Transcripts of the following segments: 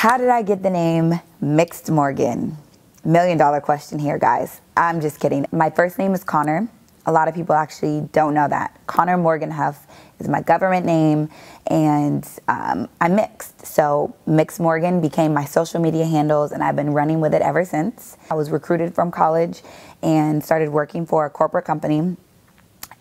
How did I get the name Mixed Morgan? Million dollar question here, guys. I'm just kidding. My first name is Connor. A lot of people actually don't know that. Connor Morgan Huff is my government name, and um, I'm mixed. So, Mixed Morgan became my social media handles, and I've been running with it ever since. I was recruited from college and started working for a corporate company.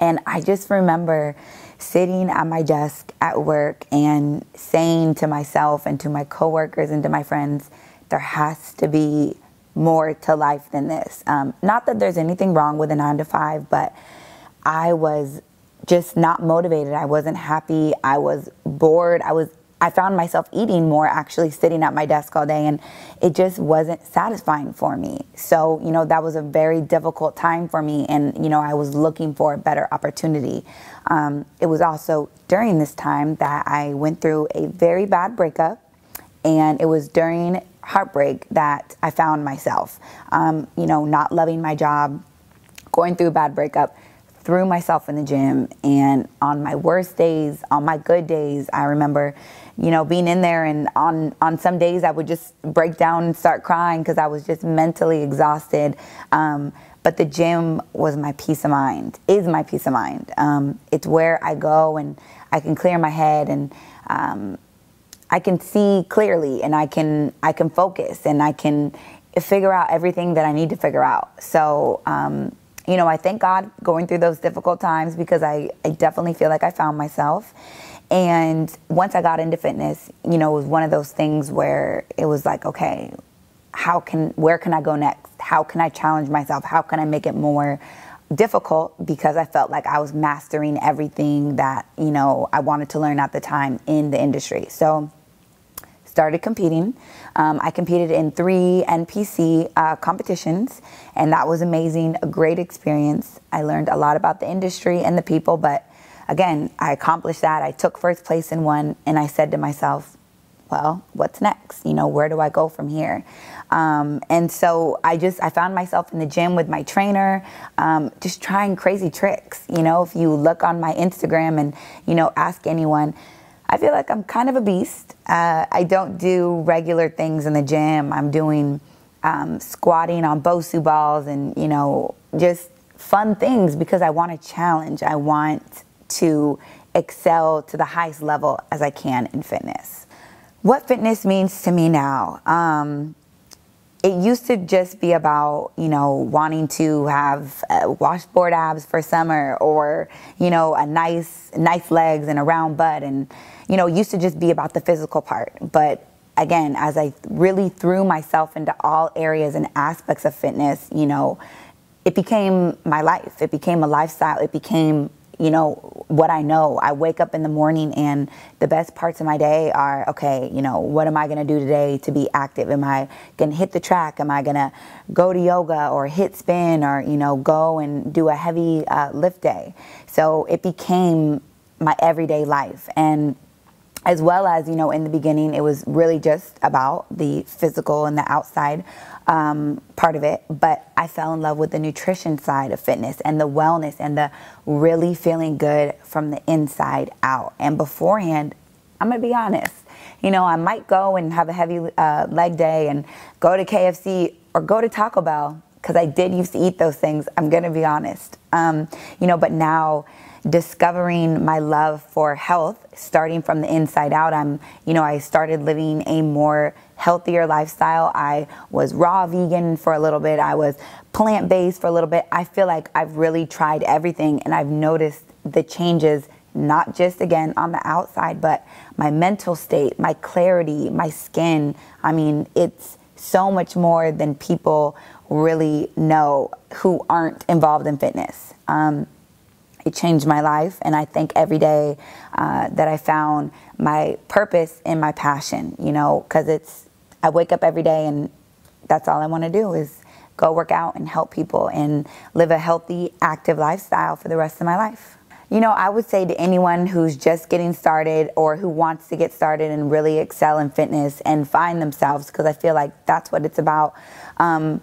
And I just remember sitting at my desk at work and saying to myself and to my coworkers and to my friends, there has to be more to life than this. Um, not that there's anything wrong with a nine to five, but I was just not motivated. I wasn't happy. I was bored. I was I found myself eating more actually sitting at my desk all day and it just wasn't satisfying for me. So, you know, that was a very difficult time for me and, you know, I was looking for a better opportunity. Um, it was also during this time that I went through a very bad breakup and it was during heartbreak that I found myself, um, you know, not loving my job, going through a bad breakup threw myself in the gym. And on my worst days, on my good days, I remember, you know, being in there. And on, on some days, I would just break down and start crying because I was just mentally exhausted. Um, but the gym was my peace of mind, is my peace of mind. Um, it's where I go and I can clear my head and, um, I can see clearly and I can I can focus and I can figure out everything that I need to figure out. So um, you know, I thank God going through those difficult times because I, I definitely feel like I found myself. And once I got into fitness, you know, it was one of those things where it was like, okay, how can, where can I go next? How can I challenge myself? How can I make it more difficult because I felt like I was mastering everything that, you know, I wanted to learn at the time in the industry. So started competing. Um, I competed in three NPC uh, competitions, and that was amazing, a great experience. I learned a lot about the industry and the people, but again, I accomplished that. I took first place in one, and I said to myself, well, what's next? You know, where do I go from here? Um, and so I just I found myself in the gym with my trainer, um, just trying crazy tricks. You know, if you look on my Instagram and you know ask anyone, I feel like I'm kind of a beast. Uh, I don't do regular things in the gym. I'm doing um, squatting on Bosu balls and, you know, just fun things because I want a challenge. I want to excel to the highest level as I can in fitness. What fitness means to me now. Um, it used to just be about you know wanting to have uh, washboard abs for summer or you know a nice nice legs and a round butt and you know, used to just be about the physical part. But again, as I really threw myself into all areas and aspects of fitness, you know, it became my life. It became a lifestyle. It became, you know, what I know. I wake up in the morning and the best parts of my day are okay, you know, what am I going to do today to be active? Am I going to hit the track? Am I going to go to yoga or hit spin or, you know, go and do a heavy uh, lift day? So it became my everyday life. And as well as you know in the beginning it was really just about the physical and the outside um, part of it but i fell in love with the nutrition side of fitness and the wellness and the really feeling good from the inside out and beforehand i'm gonna be honest you know i might go and have a heavy uh, leg day and go to kfc or go to taco bell because i did used to eat those things i'm gonna be honest um, you know but now discovering my love for health starting from the inside out i'm you know i started living a more healthier lifestyle i was raw vegan for a little bit i was plant-based for a little bit i feel like i've really tried everything and i've noticed the changes not just again on the outside but my mental state my clarity my skin i mean it's so much more than people really know who aren't involved in fitness um, changed my life, and I think every day uh, that I found my purpose and my passion, you know, because it's, I wake up every day and that's all I want to do is go work out and help people and live a healthy, active lifestyle for the rest of my life. You know, I would say to anyone who's just getting started or who wants to get started and really excel in fitness and find themselves, because I feel like that's what it's about. Um,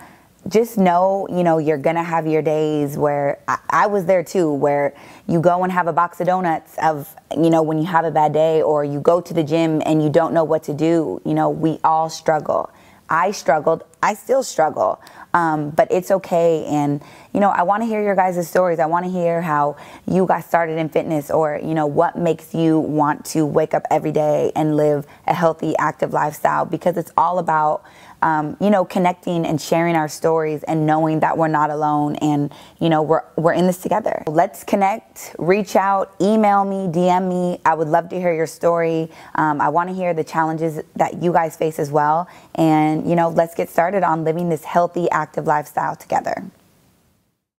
just know, you know, you're gonna have your days where I, I, was there too, where you go and have a box of donuts of, you know, when you have a bad day, or you go to the gym and you don't know what to do. You know, we all struggle. I struggled. I still struggle. Um, but it's okay. And, you know, I want to hear your guys' stories. I want to hear how you got started in fitness or, you know, what makes you want to wake up every day and live a healthy, active lifestyle because it's all about, um, you know, connecting and sharing our stories and knowing that we're not alone and, you know, we're, we're in this together. Let's connect, reach out, email me, DM me. I would love to hear your story. Um, I want to hear the challenges that you guys face as well. And, you know, let's get started on living this healthy, active active lifestyle together.